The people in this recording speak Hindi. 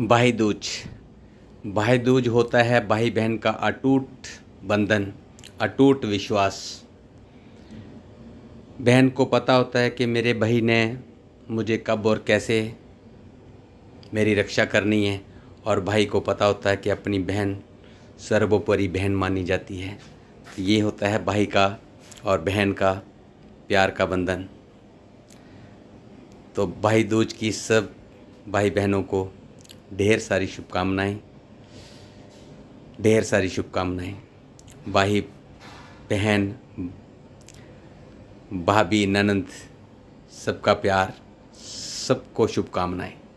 भाई दूज भाई दूज होता है भाई बहन का अटूट बंधन अटूट विश्वास बहन को पता होता है कि मेरे भाई ने मुझे कब और कैसे मेरी रक्षा करनी है और भाई को पता होता है कि अपनी बहन सर्वोपरि बहन मानी जाती है तो ये होता है भाई का और बहन का प्यार का बंधन तो भाई दूज की सब भाई बहनों को ढेर सारी शुभकामनाएं ढेर सारी शुभकामनाएं भाई बहन भाभी ननंद सबका प्यार सबको शुभकामनाएं